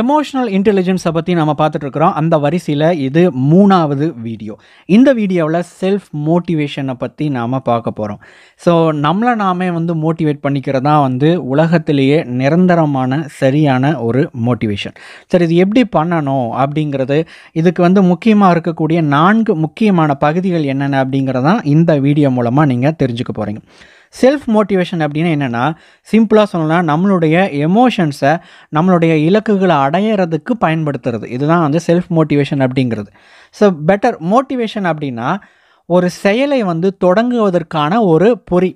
emotional இன்டெலிஜென்ஸை பற்றி நம்ம பார்த்துட்ருக்குறோம் அந்த வரிசையில் இது மூணாவது வீடியோ இந்த வீடியோவில் செல்ஃப் மோட்டிவேஷனை பற்றி நாம் பார்க்க போகிறோம் ஸோ நம்மளை நாமே வந்து மோட்டிவேட் பண்ணிக்கிறதா வந்து உலகத்திலேயே நிரந்தரமான சரியான ஒரு மோட்டிவேஷன் சரி இது எப்படி பண்ணணும் அப்படிங்கிறது இதுக்கு வந்து முக்கியமாக இருக்கக்கூடிய நான்கு முக்கியமான பகுதிகள் என்னென்ன அப்படிங்கிறதான் இந்த வீடியோ மூலமாக நீங்கள் தெரிஞ்சுக்க போகிறீங்க செல்ஃப் மோட்டிவேஷன் அப்படின்னு என்னென்னா சிம்பிளாக சொல்லணும்னா நம்மளுடைய எமோஷன்ஸை நம்மளுடைய இலக்குகளை அடையிறதுக்கு பயன்படுத்துறது இதுதான் வந்து செல்ஃப் மோட்டிவேஷன் அப்படிங்கிறது ஸோ பெட்டர் மோட்டிவேஷன் அப்படின்னா ஒரு செயலை வந்து தொடங்குவதற்கான ஒரு பொறி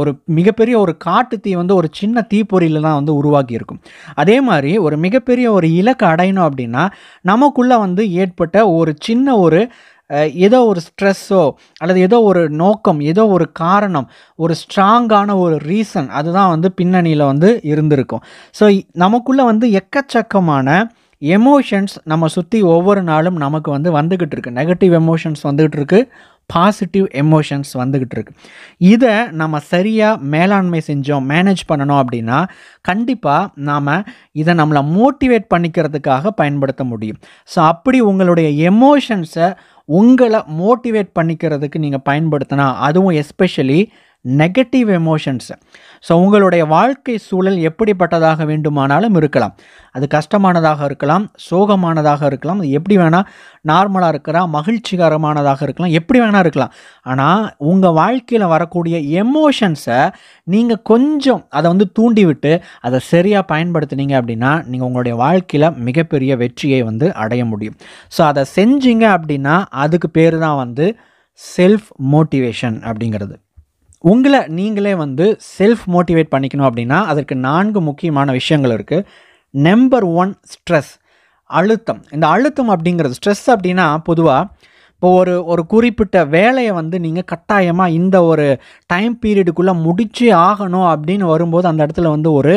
ஒரு மிகப்பெரிய ஒரு காட்டு தீ வந்து ஒரு சின்ன தீப்பொறியில் தான் வந்து உருவாக்கி இருக்கும் அதே மாதிரி ஒரு மிகப்பெரிய ஒரு இலக்கு அடையணும் அப்படின்னா நமக்குள்ளே வந்து ஏற்பட்ட ஒரு சின்ன ஒரு ஏதோ ஒரு ஸ்ட்ரெஸ்ஸோ அல்லது ஏதோ ஒரு நோக்கம் ஏதோ ஒரு காரணம் ஒரு ஸ்ட்ராங்கான ஒரு ரீசன் அதுதான் வந்து பின்னணியில் வந்து இருந்திருக்கும் ஸோ நமக்குள்ளே வந்து எக்கச்சக்கமான எமோஷன்ஸ் நம்ம சுற்றி ஒவ்வொரு நாளும் நமக்கு வந்து வந்துக்கிட்டு இருக்கு நெகட்டிவ் எமோஷன்ஸ் வந்துக்கிட்டு இருக்குது பாசிட்டிவ் எமோஷன்ஸ் வந்துக்கிட்டு இருக்கு இதை நம்ம சரியாக மேலாண்மை செஞ்சோம் மேனேஜ் பண்ணணும் அப்படின்னா கண்டிப்பாக நாம் இதை நம்மளை மோட்டிவேட் பண்ணிக்கிறதுக்காக பயன்படுத்த முடியும் ஸோ அப்படி உங்களுடைய எமோஷன்ஸை உங்களை மோட்டிவேட் பண்ணிக்கிறதுக்கு நீங்கள் பயன்படுத்தினா அதுவும் எஸ்பெஷலி நெகட்டிவ் எமோஷன்ஸ் ஸோ உங்களுடைய வாழ்க்கை சூழல் எப்படிப்பட்டதாக வேண்டுமானாலும் இருக்கலாம் அது கஷ்டமானதாக இருக்கலாம் சோகமானதாக இருக்கலாம் அது எப்படி வேணால் நார்மலாக இருக்கிறா மகிழ்ச்சிகரமானதாக இருக்கலாம் எப்படி வேணால் இருக்கலாம் ஆனால் உங்கள் வாழ்க்கையில் வரக்கூடிய எமோஷன்ஸை நீங்கள் கொஞ்சம் அதை வந்து தூண்டிவிட்டு அதை சரியாக பயன்படுத்தினீங்க அப்படின்னா நீங்கள் உங்களுடைய வாழ்க்கையில் மிகப்பெரிய வெற்றியை வந்து அடைய முடியும் ஸோ அதை செஞ்சீங்க அப்படின்னா அதுக்கு பேர் தான் வந்து செல்ஃப் மோட்டிவேஷன் அப்படிங்கிறது உங்களை நீங்களே வந்து செல்ஃப் மோட்டிவேட் பண்ணிக்கணும் அப்படின்னா அதற்கு நான்கு முக்கியமான விஷயங்கள் இருக்குது நம்பர் ஒன் ஸ்ட்ரெஸ் அழுத்தம் இந்த அழுத்தம் அப்படிங்கிறது ஸ்ட்ரெஸ் அப்படின்னா பொதுவாக இப்போ ஒரு ஒரு குறிப்பிட்ட வேலையை வந்து நீங்கள் கட்டாயமாக இந்த ஒரு டைம் பீரியடுக்குள்ளே முடிச்சே ஆகணும் அப்படின்னு வரும்போது அந்த இடத்துல வந்து ஒரு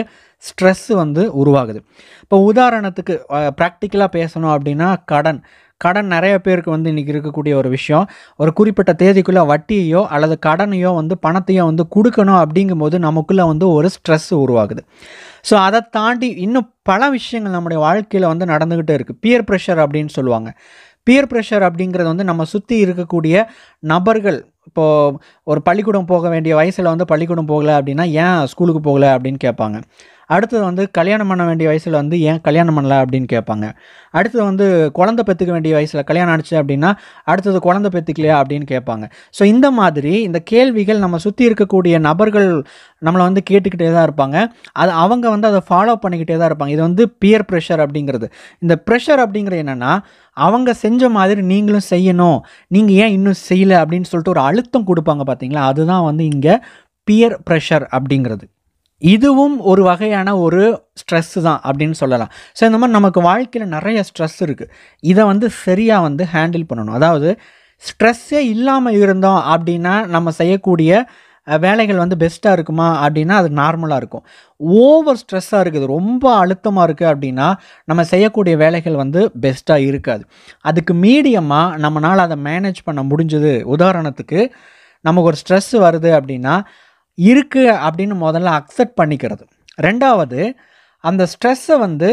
ஸ்ட்ரெஸ்ஸு வந்து உருவாகுது இப்போ உதாரணத்துக்கு ப்ராக்டிக்கலாக பேசணும் அப்படின்னா கடன் கடன் நிறைய பேருக்கு வந்து இன்றைக்கி இருக்கக்கூடிய ஒரு விஷயம் ஒரு குறிப்பிட்ட தேதிக்குள்ளே வட்டியையோ அல்லது கடனையோ வந்து பணத்தையோ வந்து கொடுக்கணும் அப்படிங்கும்போது நமக்குள்ளே வந்து ஒரு ஸ்ட்ரெஸ் உருவாகுது ஸோ அதை தாண்டி இன்னும் பல விஷயங்கள் நம்முடைய வாழ்க்கையில் வந்து நடந்துக்கிட்டே இருக்குது பியர் ப்ரெஷர் அப்படின்னு சொல்லுவாங்க பியர் ப்ரெஷர் அப்படிங்கிறது வந்து நம்ம சுற்றி இருக்கக்கூடிய நபர்கள் இப்போது ஒரு பள்ளிக்கூடம் போக வேண்டிய வயசில் வந்து பள்ளிக்கூடம் போகலை அப்படின்னா ஏன் ஸ்கூலுக்கு போகலை அப்படின்னு கேட்பாங்க அடுத்தது வந்து கல்யாணம் பண்ண வேண்டிய வயசில் வந்து ஏன் கல்யாணம் பண்ணல அப்படின்னு கேட்பாங்க அடுத்தது வந்து குழந்தை பெற்றுக்க வேண்டிய வயசில் கல்யாணம் ஆச்சு அப்படின்னா அடுத்தது குழந்தை பெற்றுக்கலையா அப்படின்னு கேட்பாங்க ஸோ இந்த மாதிரி இந்த கேள்விகள் நம்ம சுற்றி இருக்கக்கூடிய நபர்கள் நம்மளை வந்து கேட்டுக்கிட்டே தான் இருப்பாங்க அது அவங்க வந்து அதை ஃபாலோ பண்ணிக்கிட்டே தான் இருப்பாங்க இது வந்து பியர் ப்ரெஷர் அப்படிங்கிறது இந்த ப்ரெஷர் அப்படிங்கிறது என்னென்னா அவங்க செஞ்ச மாதிரி நீங்களும் செய்யணும் நீங்கள் ஏன் இன்னும் செய்யலை அப்படின்னு சொல்லிட்டு ஒரு அழுத்தம் கொடுப்பாங்க பார்த்தீங்களா அதுதான் வந்து இங்கே பியர் ப்ரெஷர் அப்படிங்கிறது இதுவும் ஒரு வகையான ஒரு ஸ்ட்ரெஸ்ஸு தான் அப்படின்னு சொல்லலாம் ஸோ இந்த மாதிரி நமக்கு வாழ்க்கையில் நிறைய ஸ்ட்ரெஸ் இருக்குது இதை வந்து சரியாக வந்து ஹேண்டில் பண்ணணும் அதாவது ஸ்ட்ரெஸ்ஸே இல்லாமல் இருந்தோம் அப்படின்னா நம்ம செய்யக்கூடிய வேலைகள் வந்து பெஸ்ட்டாக இருக்குமா அப்படின்னா அது நார்மலாக இருக்கும் ஓவர் ஸ்ட்ரெஸ்ஸாக இருக்குது ரொம்ப அழுத்தமாக இருக்குது அப்படின்னா நம்ம செய்யக்கூடிய வேலைகள் வந்து பெஸ்ட்டாக இருக்காது அதுக்கு மீடியமாக நம்மளால் அதை மேனேஜ் பண்ண முடிஞ்சது உதாரணத்துக்கு நமக்கு ஒரு ஸ்ட்ரெஸ் வருது அப்படின்னா இருக்குது அப்படின்னு முதல்ல அக்செப்ட் பண்ணிக்கிறது ரெண்டாவது அந்த ஸ்ட்ரெஸ்ஸை வந்து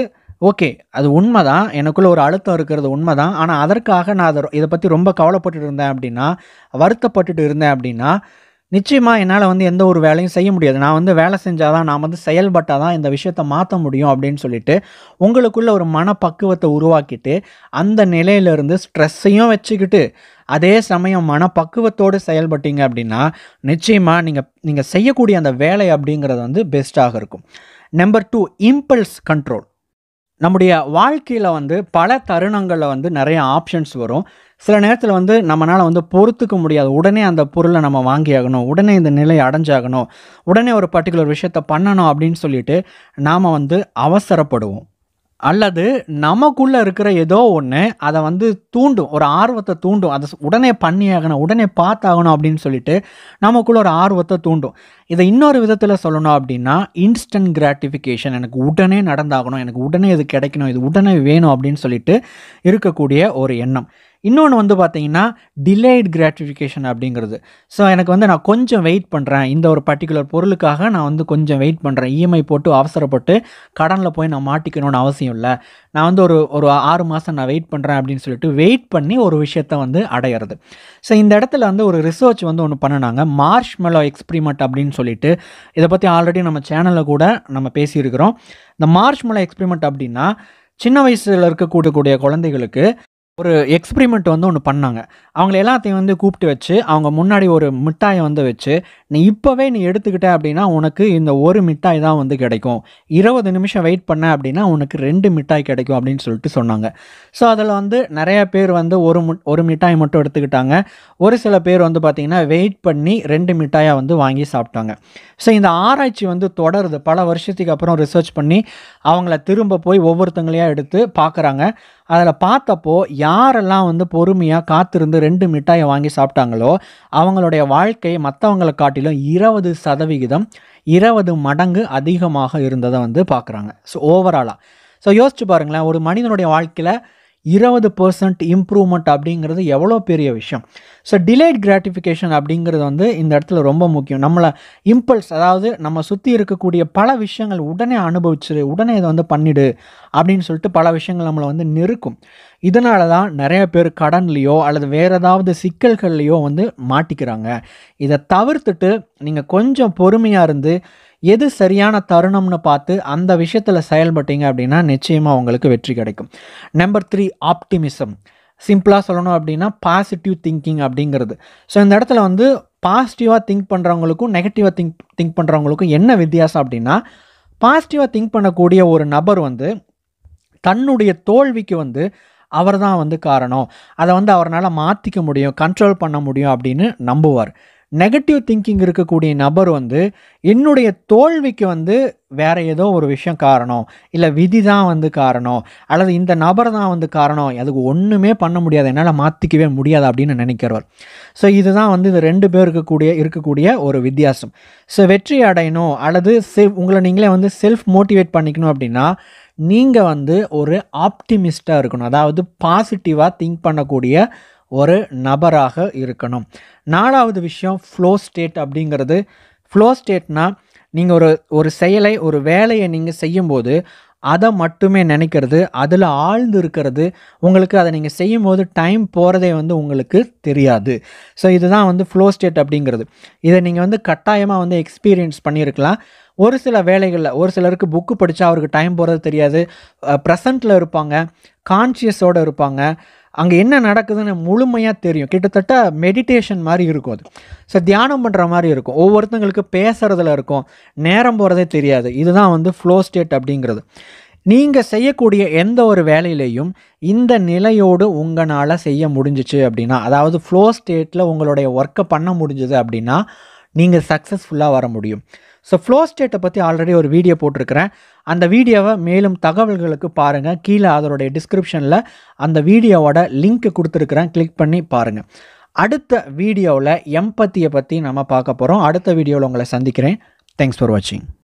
ஓகே அது உண்மை தான் எனக்குள்ளே ஒரு அழுத்தம் இருக்கிறது உண்மை தான் ஆனால் அதற்காக நான் அதை இதை பற்றி ரொம்ப கவலைப்பட்டுட்டு இருந்தேன் அப்படின்னா வருத்தப்பட்டுட்டு இருந்தேன் அப்படின்னா நிச்சயமாக என்னால் வந்து எந்த ஒரு வேலையும் செய்ய முடியாது நான் வந்து வேலை செஞ்சால் தான் நான் வந்து செயல்பட்டால் தான் இந்த விஷயத்த மாற்ற முடியும் அப்படின்னு சொல்லிட்டு உங்களுக்குள்ள ஒரு மனப்பக்குவத்தை உருவாக்கிட்டு அந்த நிலையிலிருந்து ஸ்ட்ரெஸ்ஸையும் வச்சுக்கிட்டு அதே சமயம் மனப்பக்குவத்தோடு செயல்பட்டீங்க அப்படின்னா நிச்சயமாக நீங்கள் நீங்கள் செய்யக்கூடிய அந்த வேலை அப்படிங்கிறது வந்து பெஸ்ட்டாக இருக்கும் நம்பர் டூ இம்பல்ஸ் கண்ட்ரோல் நம்முடைய வாழ்க்கையில் வந்து பல தருணங்களில் வந்து நிறைய ஆப்ஷன்ஸ் வரும் சில நேரத்தில் வந்து நம்மளால் வந்து பொறுத்துக்க முடியாது உடனே அந்த பொருளை நம்ம வாங்கியாகணும் உடனே இந்த நிலையை அடைஞ்சாகணும் உடனே ஒரு பர்டிகுலர் விஷயத்தை பண்ணணும் அப்படின்னு சொல்லிட்டு நாம் வந்து அவசரப்படுவோம் அல்லது நமக்குள்ளே இருக்கிற ஏதோ ஒன்று அதை வந்து தூண்டும் ஒரு ஆர்வத்தை தூண்டும் அதை உடனே பண்ணியாகணும் உடனே பார்த்தாகணும் அப்படின்னு சொல்லிட்டு நமக்குள்ளே ஒரு ஆர்வத்தை தூண்டும் இதை இன்னொரு விதத்தில் சொல்லணும் அப்படின்னா இன்ஸ்டன்ட் கிராட்டிஃபிகேஷன் எனக்கு உடனே நடந்தாகணும் எனக்கு உடனே இது கிடைக்கணும் இது உடனே வேணும் அப்படின்னு சொல்லிட்டு இருக்கக்கூடிய ஒரு எண்ணம் இன்னொன்று வந்து பார்த்தீங்கன்னா டிலேட் கிராட்டிஃபிகேஷன் அப்படிங்கிறது ஸோ எனக்கு வந்து நான் கொஞ்சம் வெயிட் பண்ணுறேன் இந்த ஒரு பர்டிகுலர் பொருளுக்காக நான் வந்து கொஞ்சம் வெயிட் பண்ணுறேன் இஎம்ஐ e போட்டு அவசரப்பட்டு கடனில் போய் நான் மாட்டிக்கணும்னு அவசியம் இல்லை நான் வந்து ஒரு ஒரு ஆறு மாதம் நான் வெயிட் பண்ணுறேன் அப்படின்னு சொல்லிட்டு வெயிட் பண்ணி ஒரு விஷயத்த வந்து அடையிறது ஸோ இந்த இடத்துல வந்து ஒரு ரிசர்ச் வந்து ஒன்று பண்ணினாங்க மார்ஷ் மெலோ எக்ஸ்பிரிமெண்ட் அப்படின்னு சொல்லிட்டு இதை பற்றி ஆல்ரெடி நம்ம சேனலில் கூட நம்ம பேசியிருக்கிறோம் இந்த மார்ச் மலை எக்ஸ்பிரிமெண்ட் அப்படின்னா சின்ன வயசில் இருக்கக்கூடிய குழந்தைகளுக்கு ஒரு எக்ஸ்பிரிமெண்ட் வந்து ஒன்று பண்ணாங்க அவங்களை எல்லாத்தையும் வந்து கூப்பிட்டு வச்சு அவங்க முன்னாடி ஒரு மிட்டாயை வந்து வச்சு நீ இப்போவே நீ எடுத்துக்கிட்ட அப்படின்னா உனக்கு இந்த ஒரு மிட்டாய் தான் வந்து கிடைக்கும் இருபது நிமிஷம் வெயிட் பண்ண அப்படின்னா உனக்கு ரெண்டு மிட்டாய் கிடைக்கும் அப்படின்னு சொல்லிட்டு சொன்னாங்க ஸோ அதில் வந்து நிறையா பேர் வந்து ஒரு ஒரு மிட்டாய் மட்டும் எடுத்துக்கிட்டாங்க ஒரு சில பேர் வந்து பார்த்திங்கன்னா வெயிட் பண்ணி ரெண்டு மிட்டாயாக வந்து வாங்கி சாப்பிட்டாங்க ஸோ இந்த ஆராய்ச்சி வந்து தொடருது பல வருஷத்துக்கு அப்புறம் ரிசர்ச் பண்ணி அவங்கள திரும்ப போய் ஒவ்வொருத்தங்களையாக எடுத்து பார்க்குறாங்க அதில் பார்த்தப்போ யாரெல்லாம் வந்து பொறுமையாக காத்திருந்து ரெண்டு மிட்டாயை வாங்கி சாப்பிட்டாங்களோ அவங்களுடைய வாழ்க்கை மற்றவங்களை காட்டிலும் இருபது சதவிகிதம் இருபது மடங்கு அதிகமாக இருந்ததை வந்து பார்க்குறாங்க ஸோ ஓவராலாக ஸோ யோசிச்சு பாருங்களேன் ஒரு மனிதனுடைய வாழ்க்கையில் இருபது பர்சன்ட் இம்ப்ரூவ்மெண்ட் அப்படிங்கிறது எவ்வளோ பெரிய விஷயம் ஸோ டிலேட் கிராட்டிஃபிகேஷன் அப்படிங்கிறது வந்து இந்த இடத்துல ரொம்ப முக்கியம் நம்மளை இம்பல்ஸ் அதாவது நம்ம சுற்றி இருக்கக்கூடிய பல விஷயங்கள் உடனே அனுபவிச்சிரு உடனே இதை வந்து பண்ணிடு அப்படின்னு சொல்லிட்டு பல விஷயங்கள் நம்மளை வந்து நெருக்கும் இதனால தான் நிறைய பேர் கடன்லேயோ அல்லது வேறு ஏதாவது சிக்கல்கள்லையோ வந்து மாட்டிக்கிறாங்க இதை தவிர்த்துட்டு நீங்கள் கொஞ்சம் பொறுமையாக இருந்து எது சரியான தருணம்னு பார்த்து அந்த விஷயத்தில் செயல்பட்டீங்க அப்படின்னா நிச்சயமாக உங்களுக்கு வெற்றி கிடைக்கும் நம்பர் த்ரீ ஆப்டிமிசம் சிம்பிளாக சொல்லணும் அப்படின்னா பாசிட்டிவ் திங்கிங் அப்படிங்கிறது ஸோ இந்த இடத்துல வந்து பாசிட்டிவாக திங்க் பண்ணுறவங்களுக்கும் நெகட்டிவாக திங்க் திங்க் பண்ணுறவங்களுக்கும் என்ன வித்தியாசம் அப்படின்னா பாசிட்டிவாக திங்க் பண்ணக்கூடிய ஒரு நபர் வந்து தன்னுடைய தோல்விக்கு வந்து அவர் தான் வந்து காரணம் அதை வந்து அவரால் மாற்றிக்க முடியும் கண்ட்ரோல் பண்ண முடியும் அப்படின்னு நம்புவார் நெகட்டிவ் திங்கிங் இருக்கக்கூடிய நபர் வந்து என்னுடைய தோல்விக்கு வந்து வேறு ஏதோ ஒரு விஷயம் காரணம் இல்லை விதி தான் வந்து காரணம் அல்லது இந்த நபர் தான் வந்து காரணம் அதுக்கு ஒன்றுமே பண்ண முடியாது என்னால் மாற்றிக்கவே முடியாது அப்படின்னு நினைக்கிறவர் ஸோ இதுதான் வந்து இது ரெண்டு பேர் இருக்கக்கூடிய இருக்கக்கூடிய ஒரு வித்தியாசம் ஸோ வெற்றி அடையணும் அல்லது செல் உங்களை நீங்களே வந்து செல்ஃப் மோட்டிவேட் பண்ணிக்கணும் அப்படின்னா நீங்கள் வந்து ஒரு ஆப்டிமிஸ்ட்டாக இருக்கணும் அதாவது பாசிட்டிவாக திங்க் பண்ணக்கூடிய ஒரு நபராக இருக்கணும் நாலாவது விஷயம் ஃப்ளோ ஸ்டேட் அப்படிங்கிறது ஃப்ளோ ஸ்டேட்னால் நீங்கள் ஒரு ஒரு செயலை ஒரு வேலையை நீங்கள் செய்யும்போது அதை மட்டுமே நினைக்கிறது அதில் ஆழ்ந்து இருக்கிறது உங்களுக்கு அதை நீங்கள் செய்யும்போது டைம் போகிறதே வந்து உங்களுக்கு தெரியாது ஸோ இதுதான் வந்து ஃப்ளோ ஸ்டேட் அப்படிங்கிறது இதை நீங்கள் வந்து கட்டாயமாக வந்து எக்ஸ்பீரியன்ஸ் பண்ணியிருக்கலாம் ஒரு சில வேலைகளில் ஒரு சிலருக்கு புக்கு படித்தா அவருக்கு டைம் போகிறது தெரியாது ப்ரெசண்ட்டில் இருப்பாங்க கான்ஷியஸோடு இருப்பாங்க அங்கே என்ன நடக்குதுன்னு முழுமையாக தெரியும் கிட்டத்தட்ட மெடிடேஷன் மாதிரி இருக்கும் அது ஸோ தியானம் பண்ணுற மாதிரி இருக்கும் ஒவ்வொருத்தங்களுக்கு பேசுகிறதுல இருக்கும் நேரம் போகிறதே தெரியாது இதுதான் வந்து ஃப்ளோ ஸ்டேட் அப்படிங்கிறது நீங்கள் செய்யக்கூடிய எந்த ஒரு வேலையிலையும் இந்த நிலையோடு உங்களால் செய்ய முடிஞ்சிச்சு அப்படின்னா அதாவது ஃப்ளோ ஸ்டேட்டில் உங்களுடைய ஒர்க்கை பண்ண முடிஞ்சது அப்படின்னா நீங்கள் சக்ஸஸ்ஃபுல்லாக வர முடியும் ஸோ ஃப்ளோ ஸ்டேட்டை பற்றி ஆல்ரெடி ஒரு வீடியோ போட்டிருக்கிறேன் அந்த வீடியோவை மேலும் தகவல்களுக்கு பாருங்கள் கீழே அதனுடைய டிஸ்கிரிப்ஷனில் அந்த வீடியோவோட லிங்க் கொடுத்துருக்குறேன் கிளிக் பண்ணி பாருங்கள் அடுத்த வீடியோவில் எம்பத்தியை பற்றி நம்ம பார்க்க போகிறோம் அடுத்த வீடியோவில் உங்களை சந்திக்கிறேன் தேங்க்ஸ் ஃபார் வாட்சிங்